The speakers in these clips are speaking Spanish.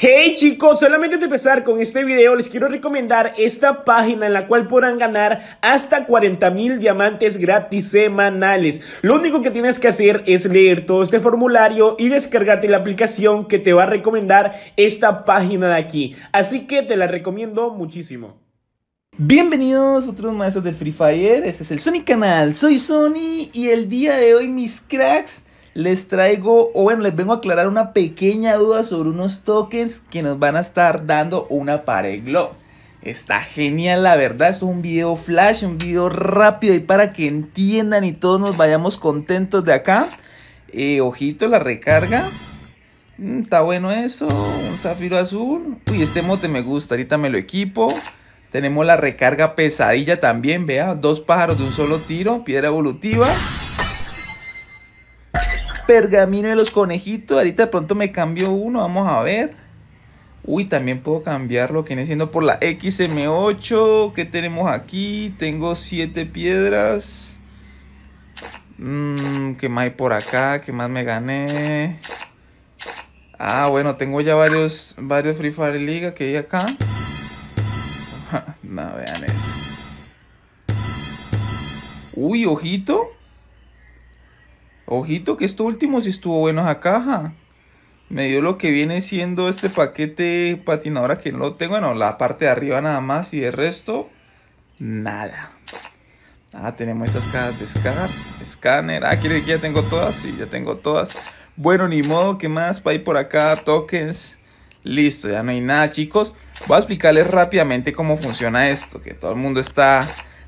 Hey chicos, solamente de empezar con este video les quiero recomendar esta página en la cual podrán ganar hasta 40 mil diamantes gratis semanales. Lo único que tienes que hacer es leer todo este formulario y descargarte la aplicación que te va a recomendar esta página de aquí. Así que te la recomiendo muchísimo. Bienvenidos otros maestros del Free Fire, este es el Sony Canal, soy Sony y el día de hoy mis cracks les traigo, o bueno, les vengo a aclarar una pequeña duda sobre unos tokens que nos van a estar dando una pared glow. Está genial, la verdad. es un video flash, un video rápido y para que entiendan y todos nos vayamos contentos de acá. Eh, ojito, la recarga. Mm, está bueno eso. Un zafiro azul. Uy, este mote me gusta. Ahorita me lo equipo. Tenemos la recarga pesadilla también, vea. Dos pájaros de un solo tiro. Piedra evolutiva pergamino de los conejitos. Ahorita de pronto me cambió uno, vamos a ver. Uy, también puedo cambiarlo lo que siendo por la XM8. ¿Qué tenemos aquí? Tengo siete piedras. Mmm, ¿Qué más hay por acá? ¿Qué más me gané? Ah, bueno, tengo ya varios, varios Free Fire League que hay acá. no, vean eso. Uy, ojito. Ojito que esto último sí estuvo bueno esa caja. Me dio lo que viene siendo este paquete patinadora que no lo tengo. Bueno, la parte de arriba nada más y el resto, nada. Ah, tenemos estas cajas de escáner. escáner. Ah, quiere que ya tengo todas. Sí, ya tengo todas. Bueno, ni modo, ¿qué más? Para ir por acá, tokens. Listo, ya no hay nada, chicos. Voy a explicarles rápidamente cómo funciona esto, que todo el mundo está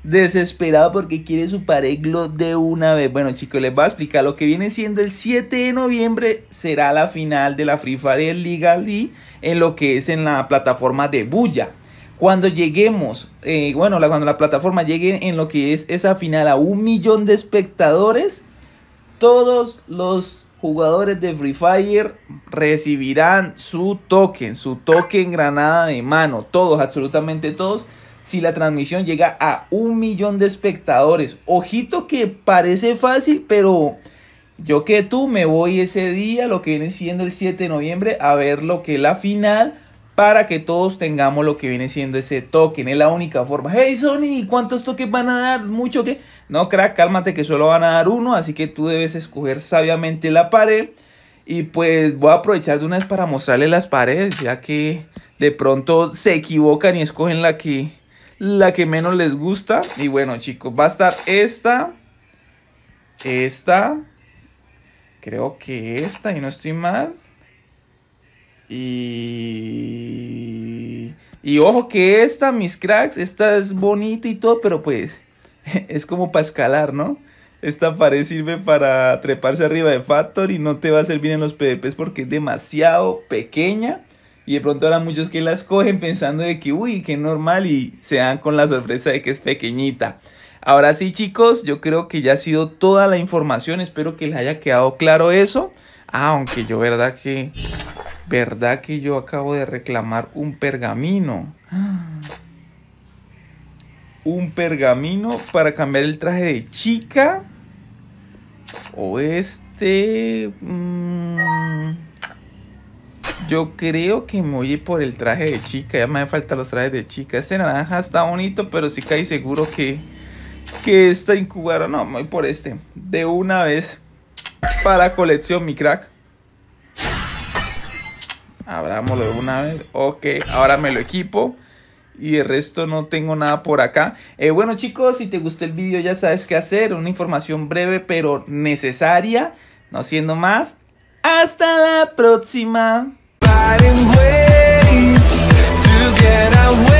desesperado porque quiere su pareglo de una vez. Bueno, chicos, les voy a explicar lo que viene siendo el 7 de noviembre. Será la final de la Free Fire League League en lo que es en la plataforma de Bulla. Cuando lleguemos, eh, bueno, cuando la plataforma llegue en lo que es esa final a un millón de espectadores, todos los jugadores de Free Fire recibirán su token, su token granada de mano, todos, absolutamente todos si la transmisión llega a un millón de espectadores. Ojito que parece fácil, pero yo que tú me voy ese día, lo que viene siendo el 7 de noviembre, a ver lo que es la final para que todos tengamos lo que viene siendo ese token. Es la única forma. Hey Sony, ¿cuántos toques van a dar? ¿Mucho qué? No, crack, cálmate que solo van a dar uno, así que tú debes escoger sabiamente la pared. Y pues voy a aprovechar de una vez para mostrarle las paredes, ya que de pronto se equivocan y escogen la que la que menos les gusta. Y bueno, chicos, va a estar esta. Esta. Creo que esta, y no estoy mal. Y... Y ojo que esta, mis cracks, esta es bonita y todo, pero pues es como para escalar, ¿no? Esta pared sirve para treparse arriba de Factor y no te va a servir en los PvPs porque es demasiado pequeña. Y de pronto habrá muchos que las cogen pensando de que, uy, qué normal y se dan con la sorpresa de que es pequeñita. Ahora sí, chicos, yo creo que ya ha sido toda la información. Espero que les haya quedado claro eso. Ah, aunque yo, verdad que. Verdad que yo acabo de reclamar un pergamino. Un pergamino para cambiar el traje de chica. O este. Mm. Yo creo que me voy por el traje de chica. Ya me falta los trajes de chica. Este naranja está bonito, pero sí cae seguro que, que está incubado. No, me voy por este. De una vez. Para colección, mi crack. Abrámoslo de una vez. Ok, ahora me lo equipo. Y el resto no tengo nada por acá. Eh, bueno chicos, si te gustó el video ya sabes qué hacer. Una información breve pero necesaria. No siendo más. Hasta la próxima. fighting ways to get away